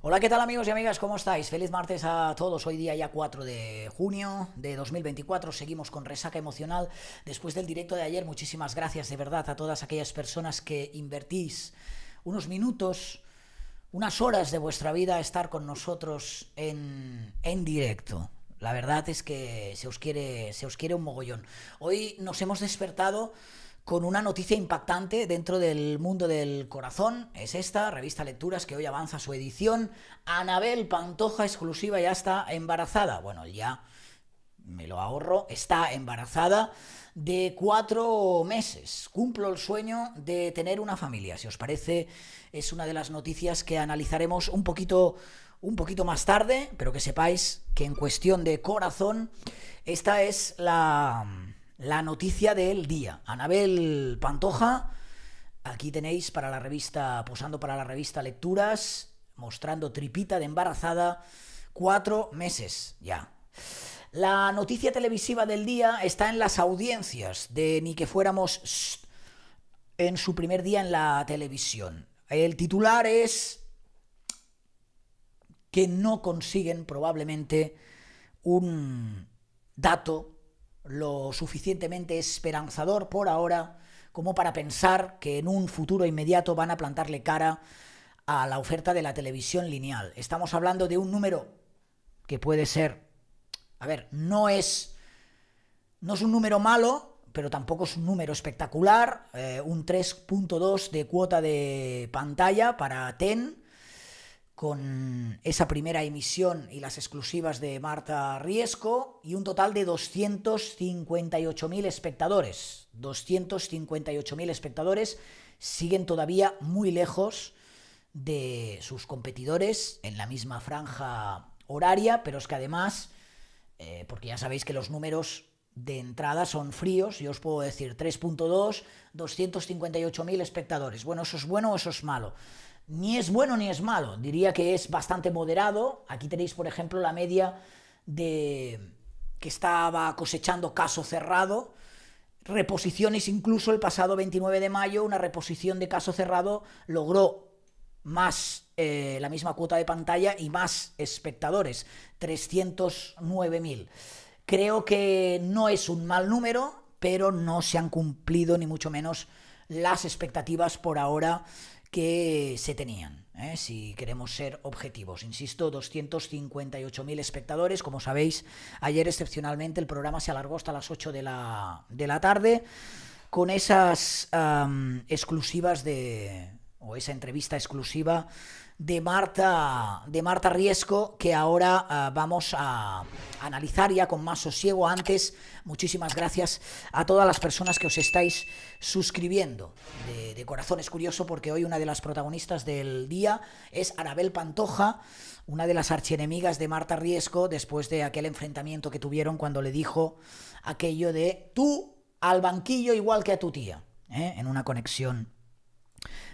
Hola, ¿qué tal amigos y amigas? ¿Cómo estáis? Feliz martes a todos. Hoy día ya 4 de junio de 2024. Seguimos con resaca emocional. Después del directo de ayer, muchísimas gracias de verdad a todas aquellas personas que invertís unos minutos, unas horas de vuestra vida a estar con nosotros en, en directo. La verdad es que se os quiere, se os quiere un mogollón. Hoy nos hemos despertado con una noticia impactante dentro del mundo del corazón. Es esta, revista Lecturas, que hoy avanza su edición. Anabel Pantoja, exclusiva, ya está embarazada. Bueno, ya me lo ahorro, está embarazada de cuatro meses. Cumplo el sueño de tener una familia. Si os parece, es una de las noticias que analizaremos un poquito, un poquito más tarde, pero que sepáis que en cuestión de corazón, esta es la la noticia del día. Anabel Pantoja, aquí tenéis para la revista, posando para la revista Lecturas, mostrando tripita de embarazada, cuatro meses ya. La noticia televisiva del día está en las audiencias de Ni que fuéramos en su primer día en la televisión. El titular es que no consiguen probablemente un dato lo suficientemente esperanzador por ahora como para pensar que en un futuro inmediato van a plantarle cara a la oferta de la televisión lineal. Estamos hablando de un número que puede ser, a ver, no es, no es un número malo, pero tampoco es un número espectacular, eh, un 3.2 de cuota de pantalla para TEN, con esa primera emisión y las exclusivas de Marta Riesco y un total de 258.000 espectadores. 258.000 espectadores siguen todavía muy lejos de sus competidores en la misma franja horaria, pero es que además, eh, porque ya sabéis que los números de entrada son fríos, yo os puedo decir 3.2, 258.000 espectadores. Bueno, eso es bueno o eso es malo ni es bueno ni es malo, diría que es bastante moderado. Aquí tenéis, por ejemplo, la media de que estaba cosechando caso cerrado, reposiciones incluso el pasado 29 de mayo, una reposición de caso cerrado logró más eh, la misma cuota de pantalla y más espectadores, 309.000. Creo que no es un mal número, pero no se han cumplido ni mucho menos las expectativas por ahora que se tenían. ¿eh? Si queremos ser objetivos, insisto, 258.000 espectadores. Como sabéis, ayer excepcionalmente el programa se alargó hasta las 8 de la, de la tarde con esas exclusivas de, o esa entrevista exclusiva de Marta, de Marta Riesco, que ahora ah, vamos a analizar ya con más sosiego. Antes, muchísimas gracias a todas las personas que os estáis suscribiendo. De, corazón es curioso porque hoy una de las protagonistas del día es Arabel Pantoja, una de las archienemigas de Marta Riesco, después de aquel enfrentamiento que tuvieron cuando le dijo aquello de tú al banquillo igual que a tu tía, ¿eh? en una conexión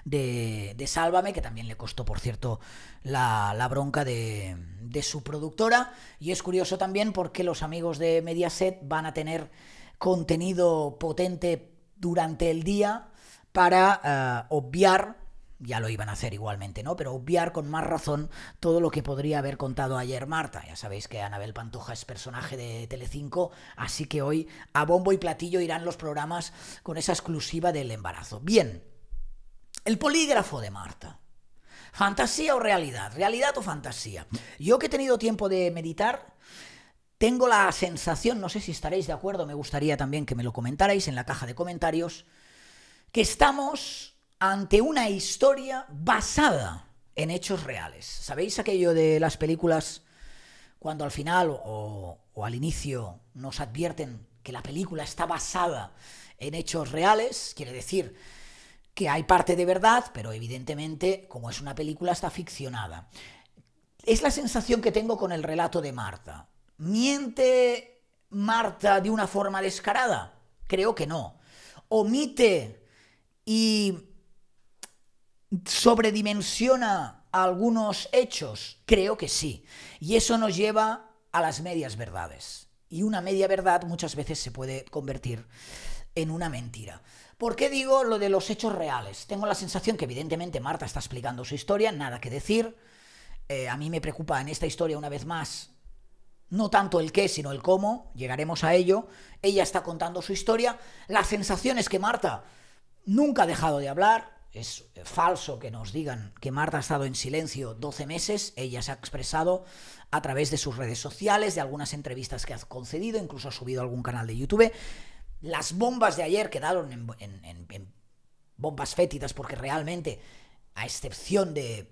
de, Sálvame, que también le costó, por cierto, la, la bronca de, de, su productora. Y es curioso también porque los amigos de Mediaset van a tener contenido potente durante el día para eh, obviar ya lo iban a hacer igualmente, ¿no? Pero obviar con más razón todo lo que podría haber contado ayer Marta. Ya sabéis que Anabel Pantoja es personaje de Telecinco, así que hoy a bombo y platillo irán los programas con esa exclusiva del embarazo. Bien, el polígrafo de Marta. ¿Fantasía o realidad? ¿Realidad o fantasía? Yo que he tenido tiempo de meditar, tengo la sensación, no sé si estaréis de acuerdo, me gustaría también que me lo comentarais en la caja de comentarios, que estamos ante una historia basada en hechos reales. ¿Sabéis aquello de las películas cuando al final o, o al inicio nos advierten que la película está basada en hechos reales? Quiere decir que hay parte de verdad, pero evidentemente, como es una película, está ficcionada. Es la sensación que tengo con el relato de Marta. ¿Miente Marta de una forma descarada? Creo que no. Omite y sobredimensiona algunos hechos? Creo que sí. Y eso nos lleva a las medias verdades. Y una media verdad muchas veces se puede convertir en una mentira. ¿Por qué digo lo de los hechos reales? Tengo la sensación que evidentemente Marta está explicando su historia, nada que decir. Eh, a mí me preocupa en esta historia una vez más no tanto el qué, sino el cómo, llegaremos a ello. Ella está contando su historia. La sensación es que Marta nunca ha dejado de hablar. Es eh, falso que nos digan que Marta ha estado en silencio 12 meses. Ella se ha expresado a través de sus redes sociales, de algunas entrevistas que ha concedido, incluso ha subido a algún canal de YouTube. Las bombas de ayer quedaron en, bombas fétidas porque realmente, a excepción de,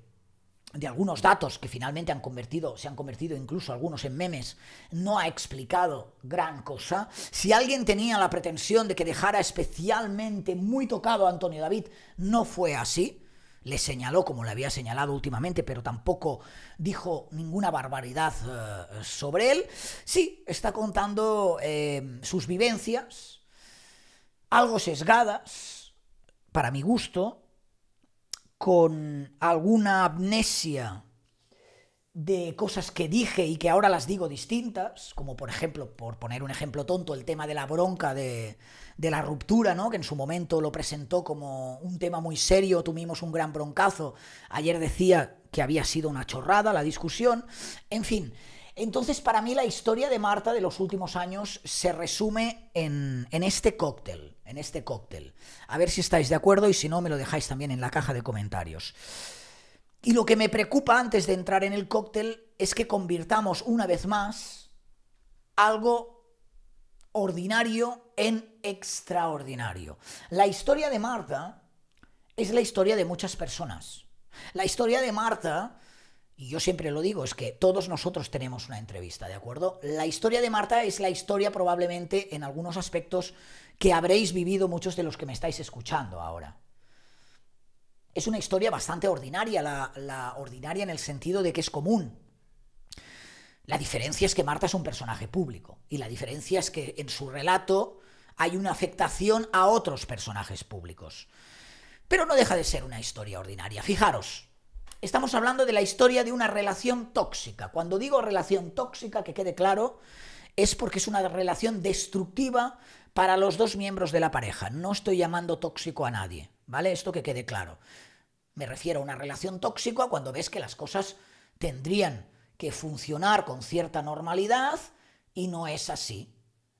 algunos datos que finalmente han convertido, se han convertido incluso algunos en memes, no ha explicado gran cosa. Si alguien tenía la pretensión de que dejara especialmente muy tocado a Antonio David, no fue así le señaló como le había señalado últimamente, pero tampoco dijo ninguna barbaridad eh, sobre él. Sí, está contando eh, sus vivencias algo sesgadas, para mi gusto, con alguna amnesia de cosas que dije y que ahora las digo distintas, como por ejemplo, por poner un ejemplo tonto, el tema de la bronca de, la ruptura, ¿no? que en su momento lo presentó como un tema muy serio, tuvimos un gran broncazo, ayer decía que había sido una chorrada la discusión, en fin. Entonces, para mí la historia de Marta de los últimos años se resume en este cóctel en este cóctel. A ver si estáis de acuerdo y si no, me lo dejáis también en la caja de comentarios. Y lo que me preocupa antes de entrar en el cóctel es que convirtamos una vez más algo ordinario en extraordinario. La historia de Marta es la historia de muchas personas. La historia de Marta, y yo siempre lo digo, es que todos nosotros tenemos una entrevista, ¿de acuerdo? La historia de Marta es la historia probablemente en algunos aspectos que habréis vivido muchos de los que me estáis escuchando ahora. Es una historia bastante ordinaria, la, ordinaria en el sentido de que es común. La diferencia es que Marta es un personaje público y la diferencia es que en su relato hay una afectación a otros personajes públicos. Pero no deja de ser una historia ordinaria. Fijaros, estamos hablando de la historia de una relación tóxica. Cuando digo relación tóxica, que quede claro, es porque es una relación destructiva para los dos miembros de la pareja. No estoy llamando tóxico a nadie, ¿vale? Esto que quede claro. Me refiero a una relación tóxica cuando ves que las cosas tendrían que funcionar con cierta normalidad y no es así.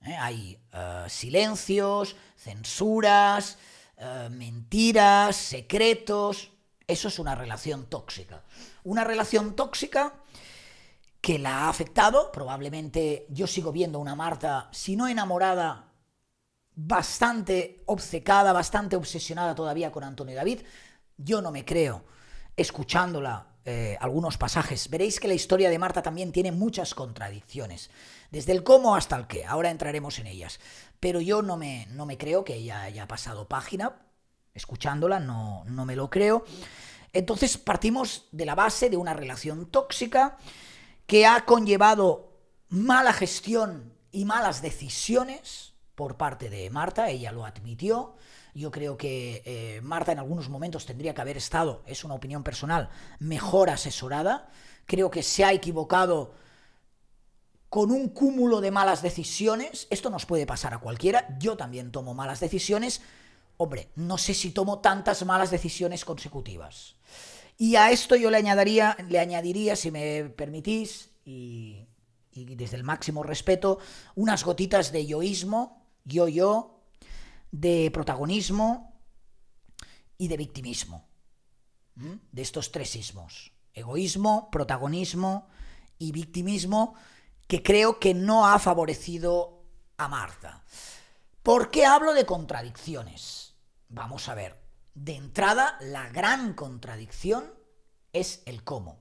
¿eh? Hay eh, silencios, censuras, eh, mentiras, secretos. Eso es una relación tóxica. Una relación tóxica que la ha afectado. Probablemente yo sigo viendo a una Marta, si no enamorada, bastante obcecada, bastante obsesionada todavía con Antonio David. Yo no me creo, escuchándola eh, algunos pasajes, veréis que la historia de Marta también tiene muchas contradicciones, desde el cómo hasta el qué, ahora entraremos en ellas. Pero yo no me, no me creo que ella haya pasado página, escuchándola no, no me lo creo. Entonces partimos de la base de una relación tóxica que ha conllevado mala gestión y malas decisiones por parte de Marta, ella lo admitió. Yo creo que eh, Marta en algunos momentos tendría que haber estado, es una opinión personal, mejor asesorada. Creo que se ha equivocado con un cúmulo de malas decisiones. Esto nos puede pasar a cualquiera. Yo también tomo malas decisiones. Hombre, no sé si tomo tantas malas decisiones consecutivas. Y a esto yo le añadiría, le añadiría si me permitís, y, y desde el máximo respeto, unas gotitas de yoísmo yo-yo, de protagonismo y de victimismo. De estos tres sismos. Egoísmo, protagonismo y victimismo que creo que no ha favorecido a Marta. ¿Por qué hablo de contradicciones? Vamos a ver. De entrada, la gran contradicción es el cómo.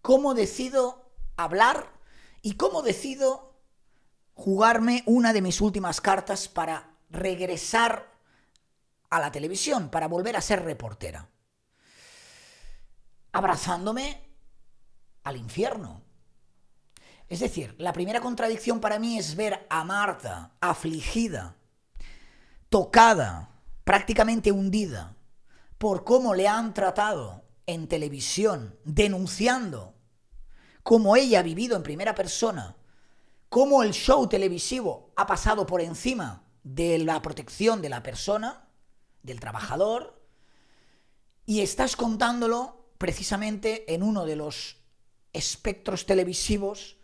¿Cómo decido hablar y cómo decido jugarme una de mis últimas cartas para regresar a la televisión, para volver a ser reportera. Abrazándome al infierno. Es decir, la primera contradicción para mí es ver a Marta afligida, tocada, prácticamente hundida, por cómo le han tratado en televisión, denunciando cómo ella ha vivido en primera persona cómo el show televisivo ha pasado por encima de la protección de la persona, del trabajador, y estás contándolo precisamente en uno de los espectros televisivos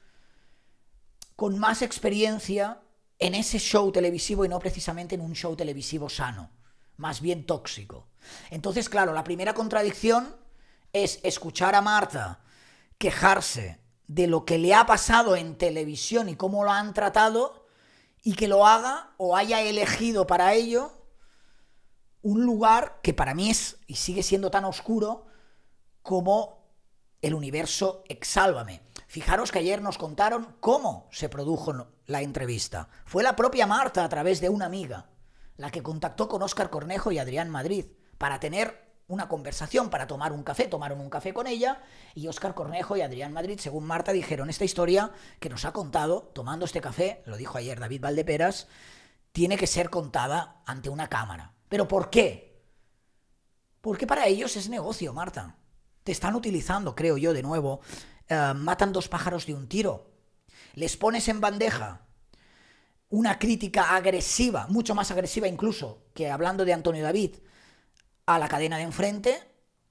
con más experiencia en ese show televisivo y no precisamente en un show televisivo sano, más bien tóxico. Entonces, claro, la primera contradicción es escuchar a Marta quejarse de lo que le ha pasado en televisión y cómo lo han tratado y que lo haga o haya elegido para ello un lugar que para mí es y sigue siendo tan oscuro como el universo Exálvame. Fijaros que ayer nos contaron cómo se produjo la entrevista. Fue la propia Marta a través de una amiga, la que contactó con Óscar Cornejo y Adrián Madrid para tener una conversación para tomar un café, tomaron un café con ella y Oscar Cornejo y Adrián Madrid, según Marta, dijeron esta historia que nos ha contado tomando este café, lo dijo ayer David Valdeperas, tiene que ser contada ante una cámara. ¿Pero por qué? Porque para ellos es negocio, Marta. Te están utilizando, creo yo, de nuevo. Eh, matan dos pájaros de un tiro. Les pones en bandeja una crítica agresiva, mucho más agresiva incluso que hablando de Antonio David, a la cadena de enfrente,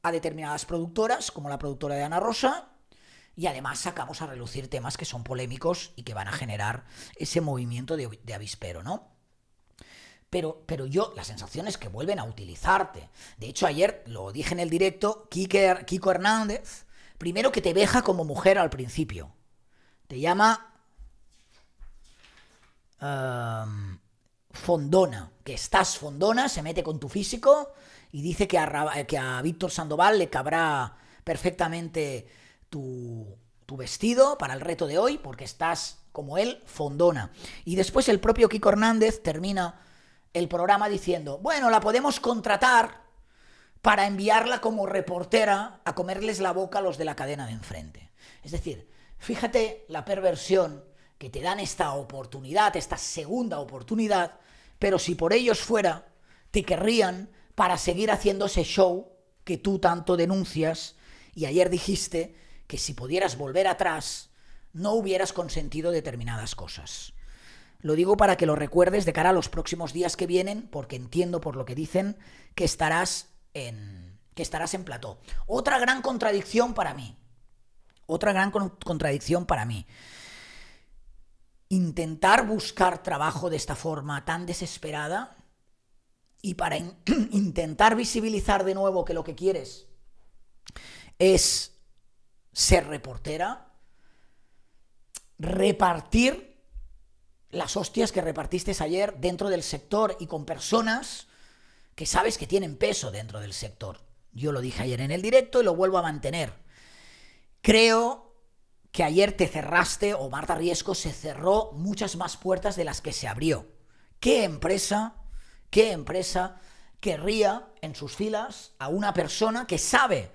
a determinadas productoras, como la productora de Ana Rosa, y además sacamos a relucir temas que son polémicos y que van a generar ese movimiento de, avispero, ¿no? Pero, pero, yo, la sensación es que vuelven a utilizarte. De hecho, ayer lo dije en el directo, Kiko Hernández, primero que te veja como mujer al principio. Te llama ehm, fondona, que estás fondona, se mete con tu físico, y dice que a, que a Víctor Sandoval le cabrá perfectamente tu, tu vestido para el reto de hoy, porque estás como él, fondona. Y después el propio Kiko Hernández termina el programa diciendo, bueno, la podemos contratar para enviarla como reportera a comerles la boca a los de la cadena de enfrente. Es decir, fíjate la perversión que te dan esta oportunidad, esta segunda oportunidad, pero si por ellos fuera, te querrían para seguir haciendo ese show que tú tanto denuncias y ayer dijiste que si pudieras volver atrás no hubieras consentido determinadas cosas. Lo digo para que lo recuerdes de cara a los próximos días que vienen, porque entiendo por lo que dicen que estarás en que estarás en plató. Otra gran contradicción para mí. Otra gran contradicción para mí. Intentar buscar trabajo de esta forma tan desesperada y para intentar visibilizar de nuevo que lo que quieres es ser reportera, repartir las hostias que repartiste ayer dentro del sector y con personas que sabes que tienen peso dentro del sector. Yo lo dije ayer en el directo y lo vuelvo a mantener. Creo que ayer te cerraste o Marta Riesco se cerró muchas más puertas de las que se abrió. ¿Qué empresa ¿Qué empresa querría en sus filas a una persona que sabe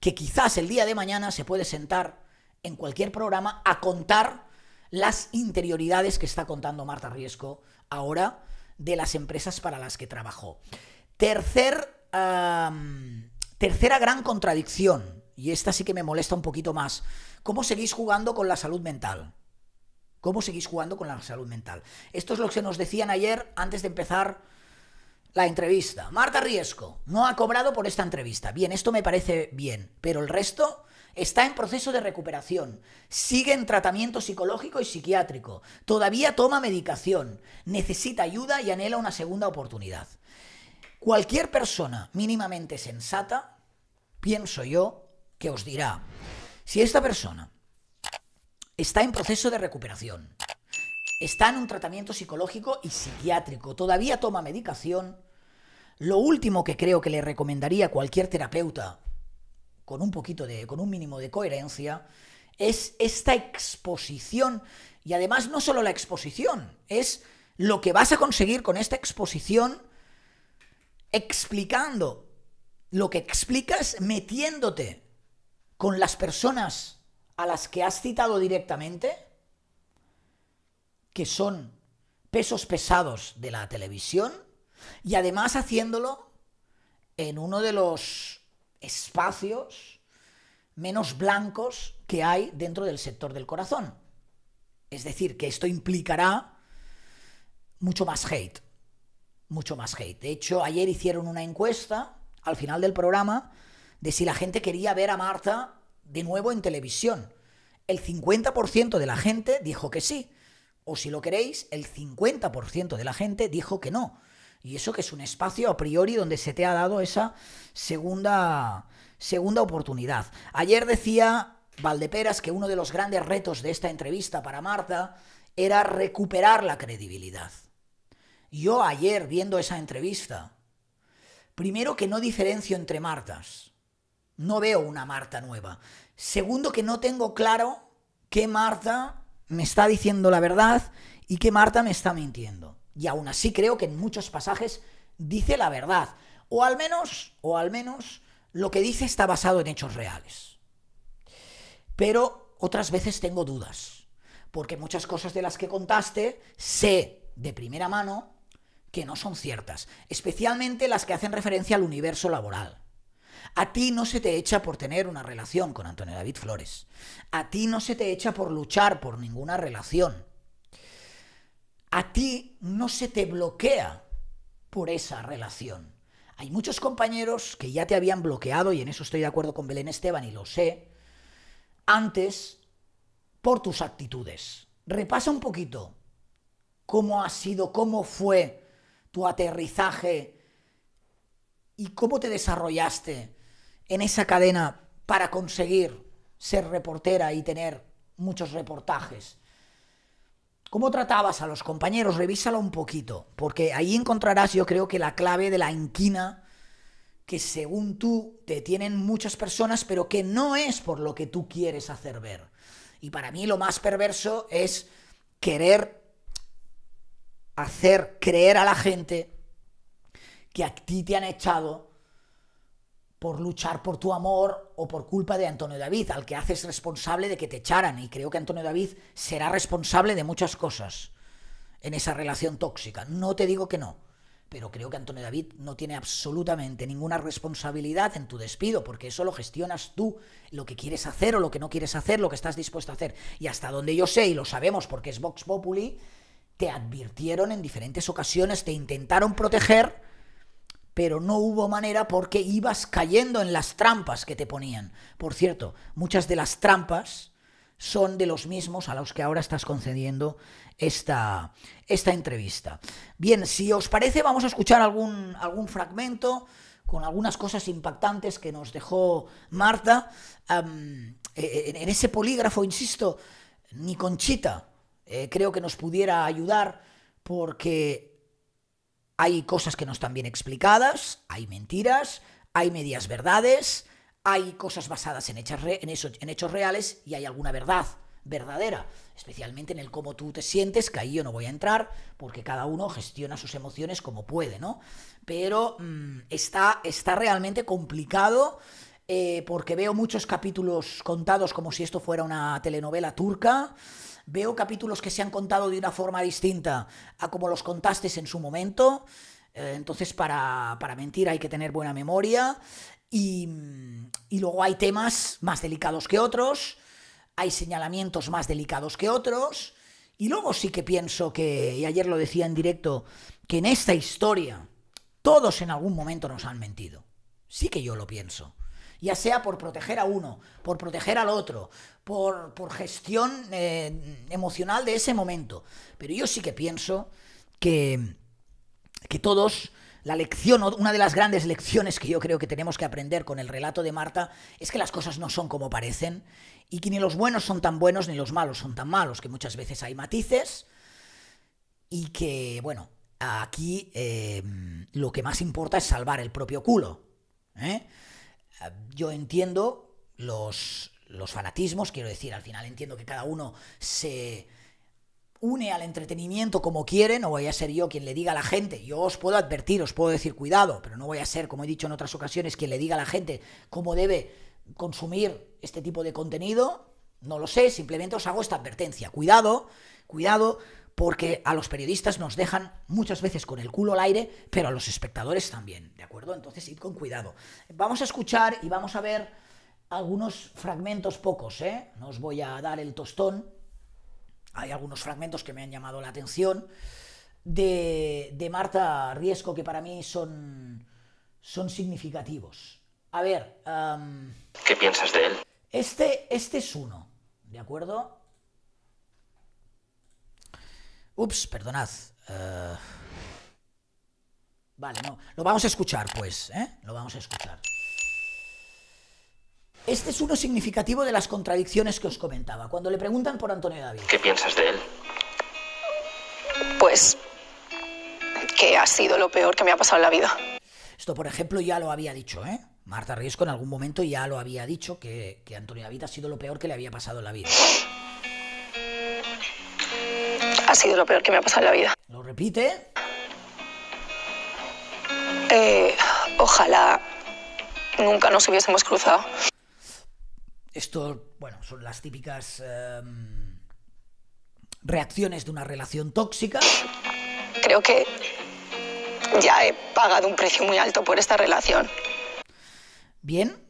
que quizás el día de mañana se puede sentar en cualquier programa a contar las interioridades que está contando Marta Riesco ahora de las empresas para las que trabajó? tercera gran contradicción, y esta sí que me molesta un poquito más, ¿cómo seguís jugando con la salud mental? ¿Cómo seguís jugando con la salud mental? Esto es lo que se nos decían ayer antes de empezar la entrevista. Marta Riesco no ha cobrado por esta entrevista. Bien, esto me parece bien, pero el resto está en proceso de recuperación, sigue en tratamiento psicológico y psiquiátrico, todavía toma medicación, necesita ayuda y anhela una segunda oportunidad. Cualquier persona mínimamente sensata, pienso yo, que os dirá, si esta persona está en proceso de recuperación, está en un tratamiento psicológico y psiquiátrico, todavía toma medicación. Lo último que creo que le recomendaría a cualquier terapeuta, con un poquito de, con un mínimo de coherencia, es esta exposición. Y además no solo la exposición, es lo que vas a conseguir con esta exposición explicando. Lo que explicas metiéndote con las personas a las que has citado directamente que son pesos pesados de la televisión y además haciéndolo en uno de los espacios menos blancos que hay dentro del sector del corazón. Es decir, que esto implicará mucho más hate, mucho más hate. De hecho, ayer hicieron una encuesta al final del programa de si la gente quería ver a Marta de nuevo en televisión. El 50% de la gente dijo que sí, o si lo queréis, el 50% de la gente dijo que no. Y eso que es un espacio a priori donde se te ha dado esa segunda, segunda oportunidad. Ayer decía Valdeperas que uno de los grandes retos de esta entrevista para Marta era recuperar la credibilidad. Yo ayer viendo esa entrevista, primero que no diferencio entre Martas. No veo una Marta nueva. Segundo que no tengo claro qué Marta me está diciendo la verdad y que Marta me está mintiendo. Y aún así creo que en muchos pasajes dice la verdad. O al menos, o al menos, lo que dice está basado en hechos reales. Pero otras veces tengo dudas, porque muchas cosas de las que contaste sé de primera mano que no son ciertas, especialmente las que hacen referencia al universo laboral. A ti no se te echa por tener una relación con Antonio David Flores. A ti no se te echa por luchar por ninguna relación. A ti no se te bloquea por esa relación. Hay muchos compañeros que ya te habían bloqueado, y en eso estoy de acuerdo con Belén Esteban y lo sé, antes por tus actitudes. Repasa un poquito cómo ha sido, cómo fue tu aterrizaje y cómo te desarrollaste en esa cadena para conseguir ser reportera y tener muchos reportajes. ¿Cómo tratabas a los compañeros? Revísalo un poquito, porque ahí encontrarás yo creo que la clave de la inquina que según tú te tienen muchas personas, pero que no es por lo que tú quieres hacer ver. Y para mí lo más perverso es querer hacer creer a la gente que a ti te han echado por luchar por tu amor o por culpa de Antonio David, al que haces responsable de que te echaran. Y creo que Antonio David será responsable de muchas cosas en esa relación tóxica. No te digo que no, pero creo que Antonio David no tiene absolutamente ninguna responsabilidad en tu despido, porque eso lo gestionas tú, lo que quieres hacer o lo que no quieres hacer, lo que estás dispuesto a hacer. Y hasta donde yo sé, y lo sabemos porque es Vox Populi, te advirtieron en diferentes ocasiones, te intentaron proteger pero no hubo manera porque ibas cayendo en las trampas que te ponían. Por cierto, muchas de las trampas son de los mismos a los que ahora estás concediendo esta, esta entrevista. Bien, si os parece, vamos a escuchar algún, algún fragmento con algunas cosas impactantes que nos dejó Marta. Eh, eh, en, ese polígrafo, insisto, ni Conchita eh, creo que nos pudiera ayudar porque hay cosas que no están bien explicadas, hay mentiras, hay medias verdades, hay cosas basadas en, hechos reales y hay alguna verdad verdadera, especialmente en el cómo tú te sientes, que ahí yo no voy a entrar, porque cada uno gestiona sus emociones como puede, ¿no? Pero mm, está, está realmente complicado eh, porque veo muchos capítulos contados como si esto fuera una telenovela turca veo capítulos que se han contado de una forma distinta a como los contaste en su momento. Eh, entonces, para, mentir hay que tener buena memoria. Y, y, luego hay temas más delicados que otros, hay señalamientos más delicados que otros. Y luego sí que pienso que, y ayer lo decía en directo, que en esta historia todos en algún momento nos han mentido. Sí que yo lo pienso ya sea por proteger a uno, por proteger al otro, por, gestión eh, emocional de ese momento. Pero yo sí que pienso que, que todos, la lección, una de las grandes lecciones que yo creo que tenemos que aprender con el relato de Marta, es que las cosas no son como parecen y que ni los buenos son tan buenos ni los malos son tan malos, que muchas veces hay matices y que, bueno, aquí eh, lo que más importa es salvar el propio culo. ¿eh? yo entiendo los, los fanatismos, quiero decir, al final entiendo que cada uno se une al entretenimiento como quiere, no voy a ser yo quien le diga a la gente, yo os puedo advertir, os puedo decir cuidado, pero no voy a ser, como he dicho en otras ocasiones, quien le diga a la gente cómo debe consumir este tipo de contenido, no lo sé, simplemente os hago esta advertencia, cuidado, cuidado, porque a los periodistas nos dejan muchas veces con el culo al aire, pero a los espectadores también, ¿de acuerdo? Entonces id con cuidado. Vamos a escuchar y vamos a ver algunos fragmentos pocos, ¿eh? No os voy a dar el tostón. Hay algunos fragmentos que me han llamado la atención de, Marta Riesco que para mí son, son significativos. A ver... ¿Qué piensas de él? Este, este es uno, ¿de acuerdo? Ups, perdonad. Eh, vale, no. Lo vamos a escuchar, pues. ¿eh? Lo vamos a escuchar. Este es uno significativo de las contradicciones que os comentaba. Cuando le preguntan por Antonio David. ¿Qué piensas de él? Pues que ha sido lo peor que me ha pasado en la vida. Esto, por ejemplo, ya lo había dicho, ¿eh? Marta Riesco en algún momento ya lo había dicho, que, que Antonio David ha sido lo peor que le había pasado en la vida ha sido lo peor que me ha pasado en la vida. ¿Lo repite? Eh, ojalá nunca nos hubiésemos cruzado. Esto, bueno, son las típicas em, reacciones de una relación tóxica. Creo que ya he pagado un precio muy alto por esta relación. Bien,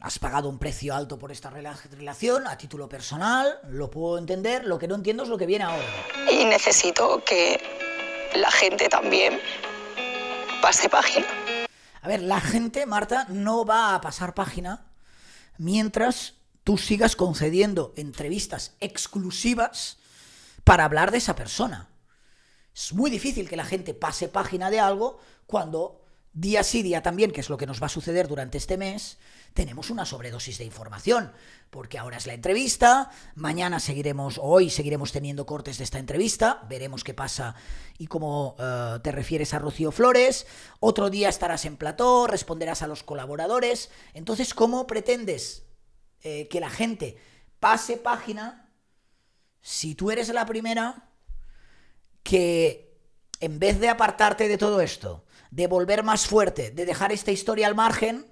has pagado un precio alto por esta relación a título personal, lo puedo entender, lo que no entiendo es lo que viene ahora. Y necesito que la gente también pase página. A ver, la gente, Marta, no va a pasar página mientras tú sigas concediendo entrevistas exclusivas para hablar de esa persona. Es muy difícil que la gente pase página de algo cuando día sí, día también, que es lo que nos va a suceder durante este mes, tenemos una sobredosis de información, porque ahora es la entrevista, mañana seguiremos, hoy seguiremos teniendo cortes de esta entrevista, veremos qué pasa y cómo eh, te refieres a Rocío Flores, otro día estarás en plató, responderás a los colaboradores, entonces, ¿cómo pretendes eh, que la gente pase página si tú eres la primera que en vez de apartarte de todo esto, de volver más fuerte, de dejar esta historia al margen,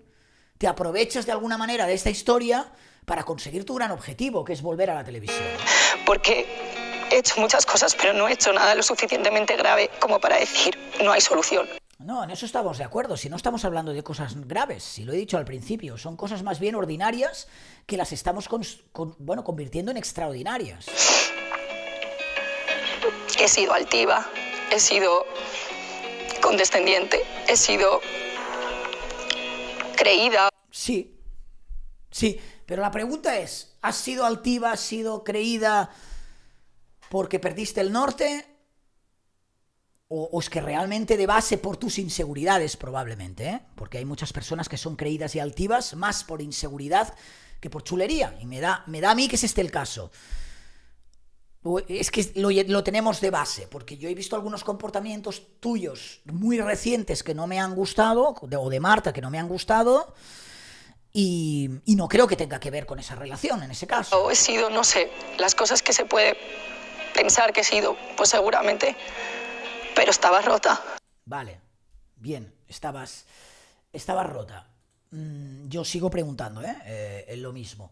te aprovechas de alguna manera de esta historia para conseguir tu gran objetivo, que es volver a la televisión. Porque he hecho muchas cosas, pero no he hecho nada lo suficientemente grave como para decir no hay solución. No, en eso estamos de acuerdo. Si no estamos hablando de cosas graves, si lo he dicho al principio, son cosas más bien ordinarias que las estamos bueno, convirtiendo en extraordinarias. He sido altiva, he sido condescendiente, he sido creída. Sí, sí, pero la pregunta es, ¿has sido altiva, has sido creída porque perdiste el norte? O, es que realmente de base por tus inseguridades probablemente, ¿eh? porque hay muchas personas que son creídas y altivas más por inseguridad que por chulería, y me da, me da a mí que es este el caso es que lo, tenemos de base, porque yo he visto algunos comportamientos tuyos muy recientes que no me han gustado, o de Marta que no me han gustado, y, no creo que tenga que ver con esa relación en ese caso. O he sido, no sé, las cosas que se puede pensar que he sido, pues seguramente, pero estaba rota. Vale, bien, estabas, estabas rota. Mm, yo sigo preguntando, ¿eh? eh lo mismo.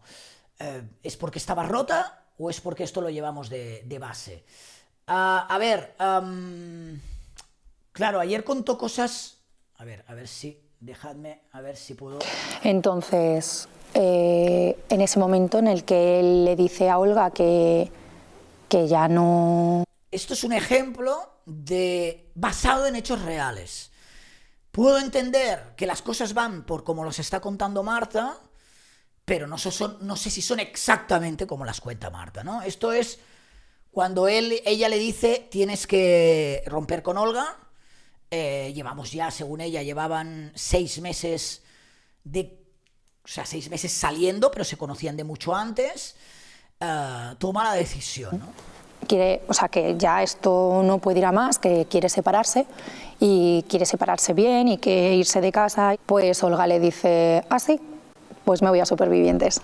Eh, ¿Es porque estabas rota? o es porque esto lo llevamos de, base. Ah, a ver, claro, ayer contó cosas. A ver, a ver si. Dejadme, a ver si puedo. Entonces, eh, en ese momento en el que él le dice a Olga que, ya no. Esto es un ejemplo de basado en hechos reales. Puedo entender que las cosas van por como los está contando Marta, pero no, no sé si son exactamente como las cuenta Marta, ¿no? Esto es cuando él, ella le dice, tienes que romper con Olga, eh, llevamos ya, según ella, llevaban seis meses de... O sea, seis meses saliendo, pero se conocían de mucho antes. Eh, toma la decisión, Quiere, o sea, que ya esto no puede ir a más, que quiere separarse y quiere separarse bien y que irse de casa. Pues Olga le dice, ah, sí, pues me voy a supervivientes.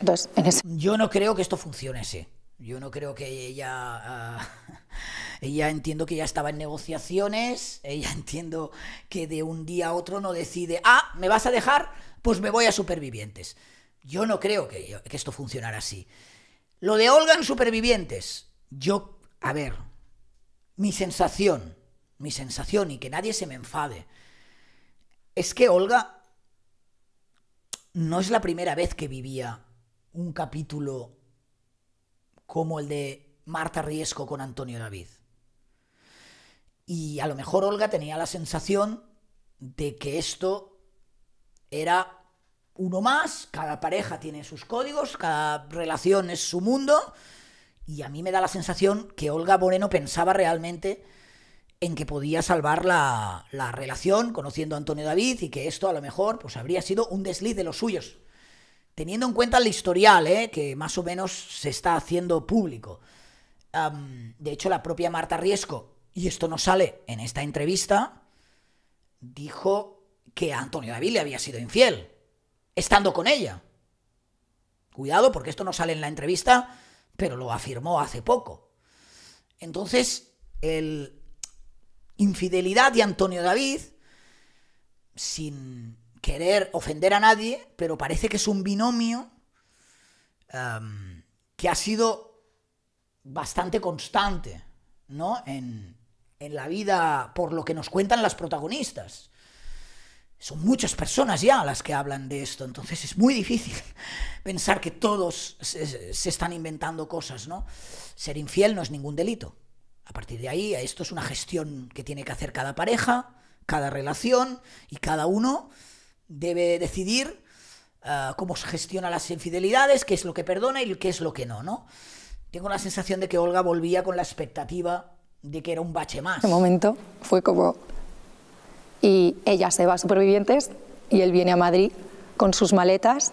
Entonces, en ese... Yo no creo que esto funcione así. Yo no creo que ella... Ah, ella entiendo que ya estaba en negociaciones, ella entiendo que de un día a otro no decide, ah, ¿me vas a dejar? Pues me voy a supervivientes. Yo no creo que, que esto funcionara así. Lo de Olga en supervivientes, yo, a ver, mi sensación, mi sensación y que nadie se me enfade, es que Olga no es la primera vez que vivía un capítulo como el de Marta Riesco con Antonio David. Y a lo mejor Olga tenía la sensación de que esto era uno más, cada pareja tiene sus códigos, cada relación es su mundo, y a mí me da la sensación que Olga Moreno pensaba realmente en que podía salvar la, relación conociendo a Antonio David y que esto a lo mejor pues habría sido un desliz de los suyos. Teniendo en cuenta el historial, eh, que más o menos se está haciendo público. de hecho, la propia Marta Riesco, y esto no sale en esta entrevista, dijo que a Antonio David le había sido infiel, estando con ella. Cuidado, porque esto no sale en la entrevista, pero lo afirmó hace poco. Entonces, el, infidelidad de Antonio David, sin querer ofender a nadie, pero parece que es un binomio em, que ha sido bastante constante, ¿no? En, la vida, por lo que nos cuentan las protagonistas. Son muchas personas ya las que hablan de esto, entonces es muy difícil pensar que todos se, se están inventando cosas, ¿no? Ser infiel no es ningún delito. A partir de ahí, esto es una gestión que tiene que hacer cada pareja, cada relación y cada uno debe decidir eh, cómo se gestiona las infidelidades, qué es lo que perdona y qué es lo que no, ¿no? Tengo la sensación de que Olga volvía con la expectativa de que era un bache más. En momento fue como y ella se va a Supervivientes y él viene a Madrid con sus maletas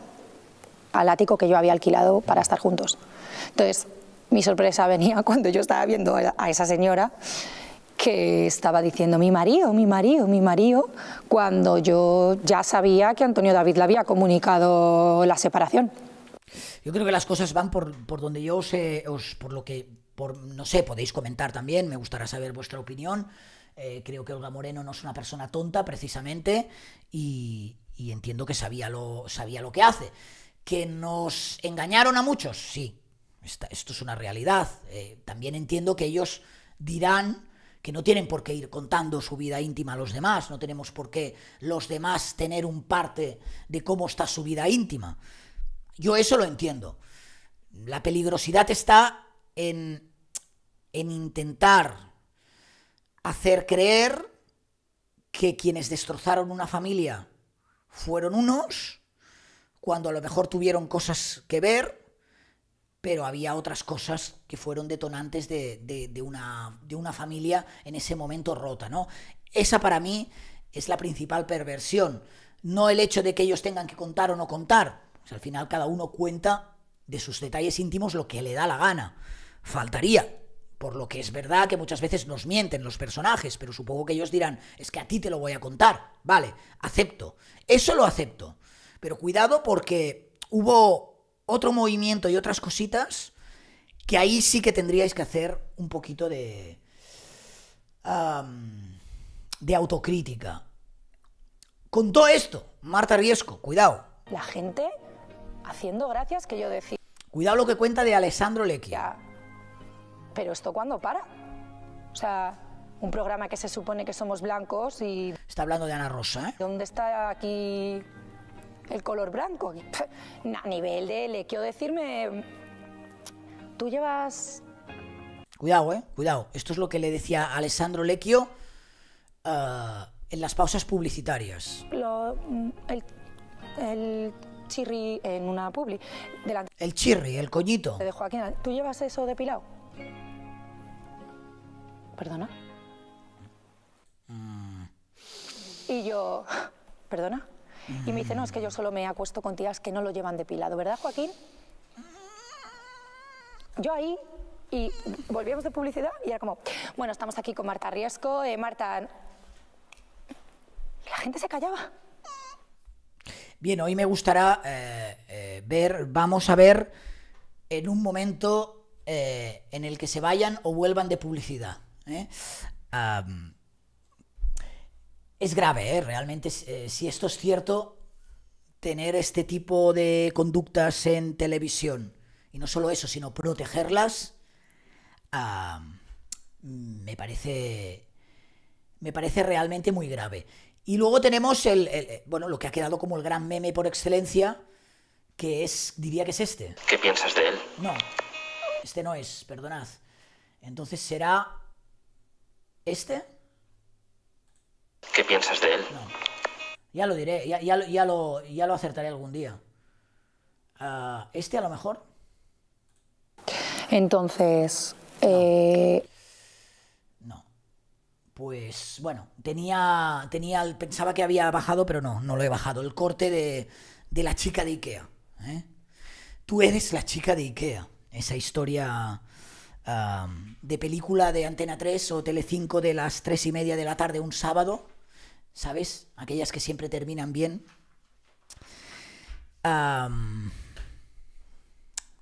al ático que yo había alquilado para estar juntos. Entonces, mi sorpresa venía cuando yo estaba viendo a esa señora que estaba diciendo mi marido, mi marido, mi marido, cuando yo ya sabía que Antonio David le había comunicado la separación. Yo creo que las cosas van por, donde yo os, por lo que, por, no sé, podéis comentar también, me gustará saber vuestra opinión. Eh, creo que Olga Moreno no es una persona tonta, precisamente, y, entiendo que sabía lo, sabía lo que hace. Que nos engañaron a muchos, sí, esto es una realidad. Eh, también entiendo que ellos dirán que no tienen por qué ir contando su vida íntima a los demás, no tenemos por qué los demás tener un parte de cómo está su vida íntima. Yo eso lo entiendo. La peligrosidad está en, en intentar hacer creer que quienes destrozaron una familia fueron unos, cuando a lo mejor tuvieron cosas que ver pero había otras cosas que fueron detonantes de, de, una, de una familia en ese momento rota, ¿no? Esa para mí es la principal perversión, no el hecho de que ellos tengan que contar o no contar, al final cada uno cuenta de sus detalles íntimos lo que le da la gana, faltaría, por lo que es verdad que muchas veces nos mienten los personajes, pero supongo que ellos dirán, es que a ti te lo voy a contar, vale, acepto, eso lo acepto, pero cuidado porque hubo otro movimiento y otras cositas que ahí sí que tendríais que hacer un poquito de, de autocrítica. Con todo esto, Marta Riesco, cuidado. La gente haciendo gracias que yo decía. Cuidado lo que cuenta de Alessandro Lequia. Pero esto cuándo para? O sea, un programa que se supone que somos blancos y... Está hablando de Ana Rosa, ¿eh? ¿Dónde está aquí el color blanco. A nivel de, Lequio decirme, tú llevas... Cuidado, eh, cuidado. Esto es lo que le decía a Alessandro Lequio eh, en las pausas publicitarias. el, chirri en una publi. El chirri, el coñito. De Joaquín, ¿tú llevas eso depilado? ¿Perdona? Mm. Y yo, ¿perdona? Y me dice, no, es que yo solo me acuesto con tías que no lo llevan depilado, ¿verdad, Joaquín? Yo ahí y volvíamos de publicidad y era como, bueno, estamos aquí con Marta Riesco, eh, Marta... La gente se callaba. Bien, hoy me gustará eh, eh, ver, vamos a ver en un momento en el que se vayan o vuelvan de publicidad es grave, ¿eh? realmente, eh, si esto es cierto, tener este tipo de conductas en televisión, y no solo eso, sino protegerlas, me parece me parece realmente muy grave. Y luego tenemos el, eh, bueno, lo que ha quedado como el gran meme por excelencia, que es, diría que es este. ¿Qué piensas de él? No, este no es, perdonad. Entonces será este. ¿Qué piensas de él? Ya lo diré, ya, ya, lo, acertaré algún día. Ah, ¿Este a lo mejor? Entonces... Eh, no. Pues bueno, tenía, tenía, pensaba que había bajado, pero no, no lo he bajado. El corte de, la chica de Ikea. ¿eh? Tú eres la chica de Ikea. Esa historia ah, de película de Antena 3 o Tele 5 de las 3 y media de la tarde un sábado ¿sabes? Aquellas que siempre terminan bien.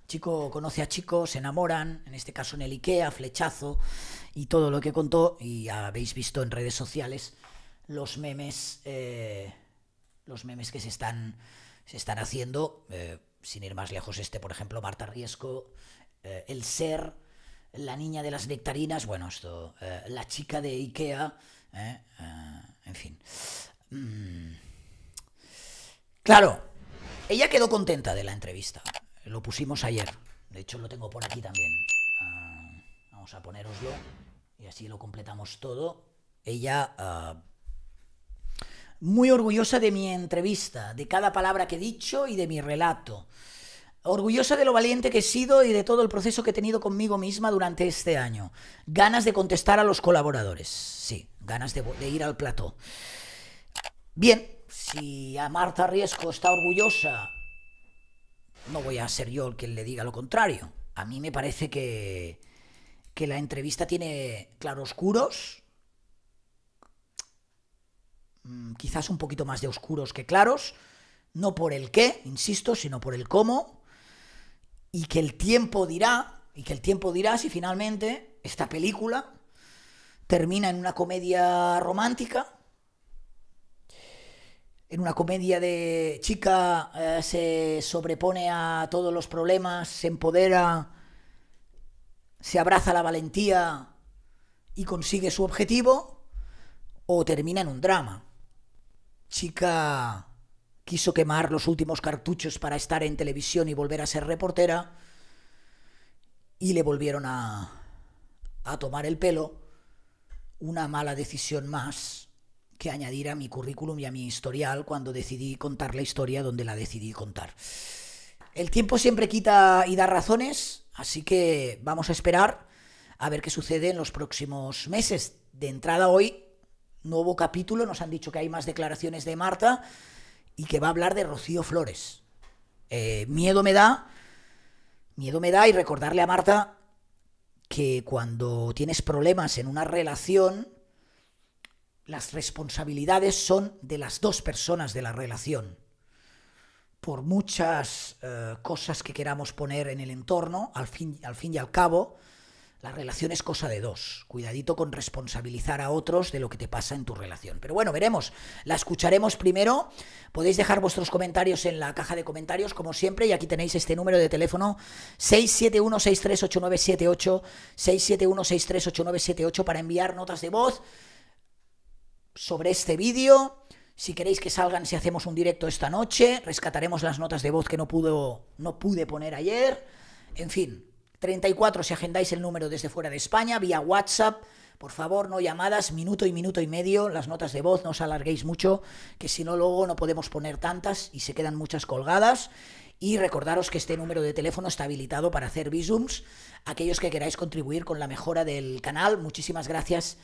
chico conoce a chico, se enamoran, en este caso en el IKEA, flechazo y todo lo que contó. Y habéis visto en redes sociales los memes, eh, los memes que se están, haciendo. Eh, sin ir más lejos, este, por ejemplo, Marta Riesco, eh, el ser la niña de las nectarinas, bueno, esto, eh, la chica de Ikea, eh, eh, en fin. Mm. Claro, ella quedó contenta de la entrevista. Lo pusimos ayer. De hecho, lo tengo por aquí también. Ah, vamos a poneroslo y así lo completamos todo. Ella... Ah, muy orgullosa de mi entrevista, de cada palabra que he dicho y de mi relato. Orgullosa de lo valiente que he sido y de todo el proceso que he tenido conmigo misma durante este año. Ganas de contestar a los colaboradores. Sí, ganas de, ir al plató. Bien, si a Marta Riesco está orgullosa, no voy a ser yo el que le diga lo contrario. A mí me parece que, que la entrevista tiene claroscuros, mm, quizás un poquito más de oscuros que claros, no por el qué, insisto, sino por el cómo y que el tiempo dirá, y que el tiempo dirá si finalmente esta película termina en una comedia romántica, en una comedia de chica eh, se sobrepone a todos los problemas, se empodera, se abraza la valentía y consigue su objetivo, o termina en un drama. Chica quiso quemar los últimos cartuchos para estar en televisión y volver a ser reportera, y le volvieron a, tomar el pelo una mala decisión más que añadir a mi currículum y a mi historial cuando decidí contar la historia donde la decidí contar. El tiempo siempre quita y da razones, así que vamos a esperar a ver qué sucede en los próximos meses. De entrada hoy, nuevo capítulo, nos han dicho que hay más declaraciones de Marta y que va a hablar de Rocío Flores. Eh, miedo me da, miedo me da y recordarle a Marta que cuando tienes problemas en una relación, las responsabilidades son de las dos personas de la relación. Por muchas eh, cosas que queramos poner en el entorno, al fin, al fin y al cabo, la relación es cosa de dos. Cuidadito con responsabilizar a otros de lo que te pasa en tu relación. Pero bueno, veremos. La escucharemos primero. Podéis dejar vuestros comentarios en la caja de comentarios, como siempre. Y aquí tenéis este número de teléfono: 671-638978. 671-638978 para enviar notas de voz sobre este vídeo. Si queréis que salgan, si hacemos un directo esta noche, rescataremos las notas de voz que no, pudo, no pude poner ayer. En fin, 34 si agendáis el número desde fuera de España, vía WhatsApp. Por favor, no llamadas, minuto y minuto y medio, las notas de voz, no os alarguéis mucho, que si no luego no podemos poner tantas y se quedan muchas colgadas. Y recordaros que este número de teléfono está habilitado para hacer visums. Aquellos que queráis contribuir con la mejora del canal, muchísimas gracias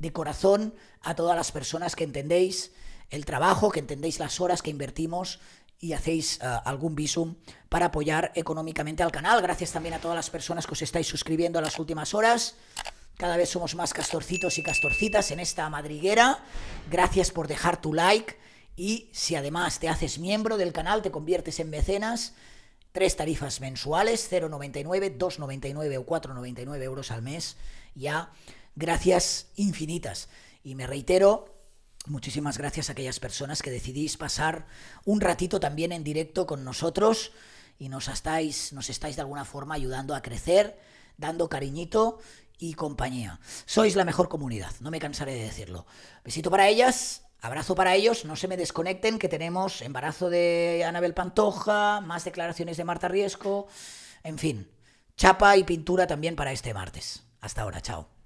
de corazón a todas las personas que entendéis el trabajo, que entendéis las horas que invertimos y hacéis eh, algún visum para apoyar económicamente al canal. Gracias también a todas las personas que os estáis suscribiendo a las últimas horas. Cada vez somos más castorcitos y castorcitas en esta madriguera. Gracias por dejar tu like y si además te haces miembro del canal, te conviertes en mecenas, tres tarifas mensuales, 0,99, 2,99 o 4,99 euros al mes, ya gracias infinitas. Y me reitero, Muchísimas gracias a aquellas personas que decidís pasar un ratito también en directo con nosotros y nos estáis, nos estáis de alguna forma ayudando a crecer, dando cariñito y compañía. Sois la mejor comunidad, no me cansaré de decirlo. Besito para ellas, abrazo para ellos, no se me desconecten que tenemos embarazo de Anabel Pantoja, más declaraciones de Marta Riesco, en fin, chapa y pintura también para este martes. Hasta ahora, chao.